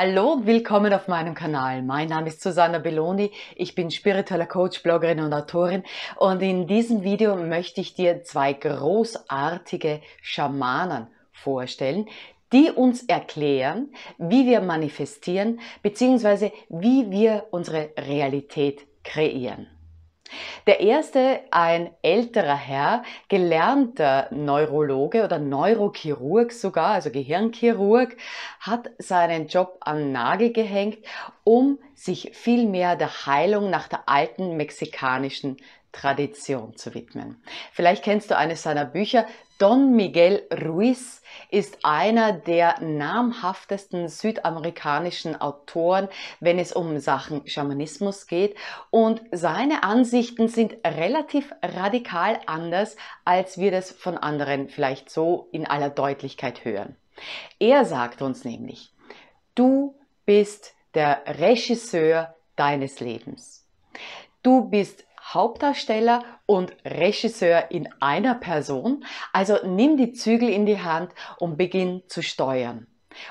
Hallo und willkommen auf meinem Kanal. Mein Name ist Susanna Belloni. Ich bin spiritueller Coach, Bloggerin und Autorin. Und in diesem Video möchte ich dir zwei großartige Schamanen vorstellen, die uns erklären, wie wir manifestieren bzw. wie wir unsere Realität kreieren. Der erste, ein älterer Herr, gelernter Neurologe oder Neurochirurg sogar, also Gehirnchirurg, hat seinen Job an Nagel gehängt, um sich vielmehr der Heilung nach der alten mexikanischen Tradition zu widmen. Vielleicht kennst du eines seiner Bücher. Don Miguel Ruiz ist einer der namhaftesten südamerikanischen Autoren, wenn es um Sachen Schamanismus geht. Und seine Ansichten sind relativ radikal anders, als wir das von anderen vielleicht so in aller Deutlichkeit hören. Er sagt uns nämlich, du bist der Regisseur deines Lebens. Du bist Hauptdarsteller und Regisseur in einer Person. Also nimm die Zügel in die Hand und beginn zu steuern.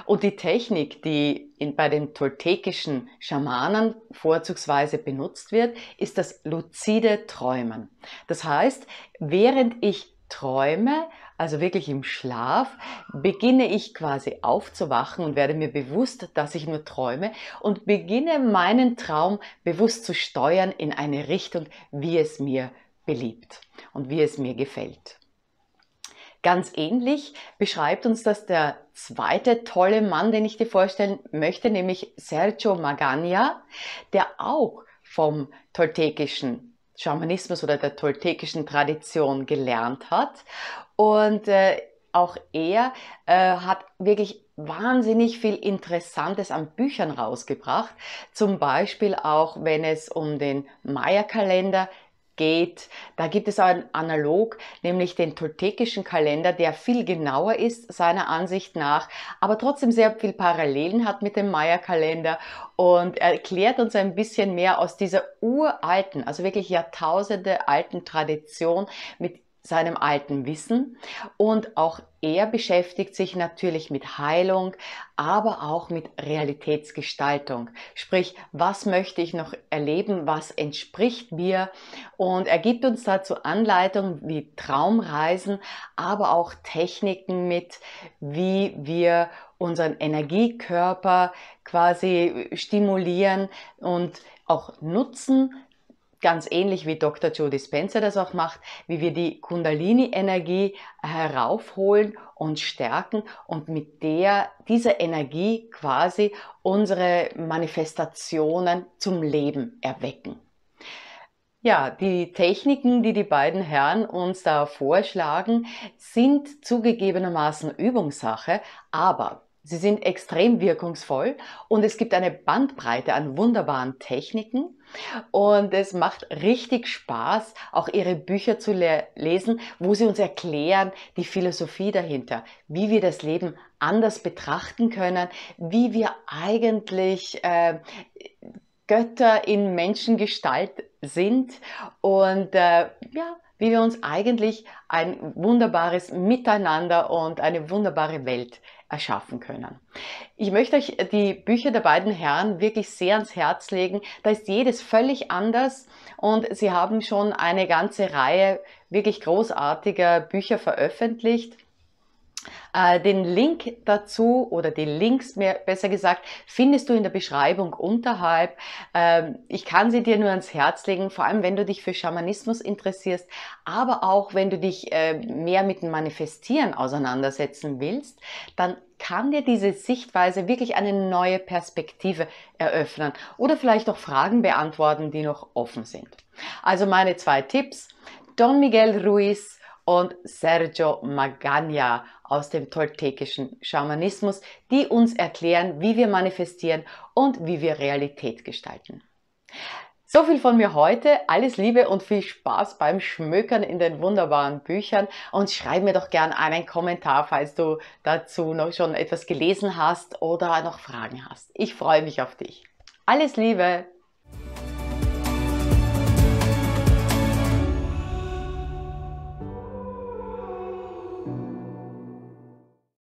Und die Technik, die in, bei den toltekischen Schamanen vorzugsweise benutzt wird, ist das luzide Träumen. Das heißt, während ich träume, also wirklich im Schlaf, beginne ich quasi aufzuwachen und werde mir bewusst, dass ich nur träume und beginne meinen Traum bewusst zu steuern in eine Richtung, wie es mir beliebt und wie es mir gefällt. Ganz ähnlich beschreibt uns das der zweite tolle Mann, den ich dir vorstellen möchte, nämlich Sergio Magagna, der auch vom toltekischen Schamanismus oder der toltekischen Tradition gelernt hat und äh, auch er äh, hat wirklich wahnsinnig viel Interessantes an Büchern rausgebracht. Zum Beispiel auch, wenn es um den Maya-Kalender geht. Da gibt es einen Analog, nämlich den toltekischen Kalender, der viel genauer ist, seiner Ansicht nach, aber trotzdem sehr viel Parallelen hat mit dem Maya-Kalender und erklärt uns ein bisschen mehr aus dieser uralten, also wirklich Jahrtausende alten Tradition mit seinem alten Wissen und auch er beschäftigt sich natürlich mit Heilung, aber auch mit Realitätsgestaltung. Sprich, was möchte ich noch erleben, was entspricht mir und er gibt uns dazu Anleitungen wie Traumreisen, aber auch Techniken mit, wie wir unseren Energiekörper quasi stimulieren und auch nutzen, ganz ähnlich wie Dr. Joe Dispenza das auch macht, wie wir die Kundalini-Energie heraufholen und stärken und mit der dieser Energie quasi unsere Manifestationen zum Leben erwecken. Ja, die Techniken, die die beiden Herren uns da vorschlagen, sind zugegebenermaßen Übungssache, aber Sie sind extrem wirkungsvoll und es gibt eine Bandbreite an wunderbaren Techniken und es macht richtig Spaß, auch ihre Bücher zu le lesen, wo sie uns erklären die Philosophie dahinter, wie wir das Leben anders betrachten können, wie wir eigentlich äh, Götter in Menschengestalt sind und äh, ja, wie wir uns eigentlich ein wunderbares Miteinander und eine wunderbare Welt erschaffen können. Ich möchte euch die Bücher der beiden Herren wirklich sehr ans Herz legen. Da ist jedes völlig anders und sie haben schon eine ganze Reihe wirklich großartiger Bücher veröffentlicht. Äh, den Link dazu oder die Links mehr, besser gesagt findest du in der Beschreibung unterhalb. Ähm, ich kann sie dir nur ans Herz legen, vor allem wenn du dich für Schamanismus interessierst, aber auch wenn du dich äh, mehr mit dem Manifestieren auseinandersetzen willst, dann kann dir diese Sichtweise wirklich eine neue Perspektive eröffnen oder vielleicht auch Fragen beantworten, die noch offen sind. Also meine zwei Tipps. Don Miguel Ruiz und Sergio Magagna aus dem toltekischen Schamanismus, die uns erklären, wie wir manifestieren und wie wir Realität gestalten. So viel von mir heute. Alles Liebe und viel Spaß beim Schmökern in den wunderbaren Büchern und schreib mir doch gern einen Kommentar, falls du dazu noch schon etwas gelesen hast oder noch Fragen hast. Ich freue mich auf dich. Alles Liebe,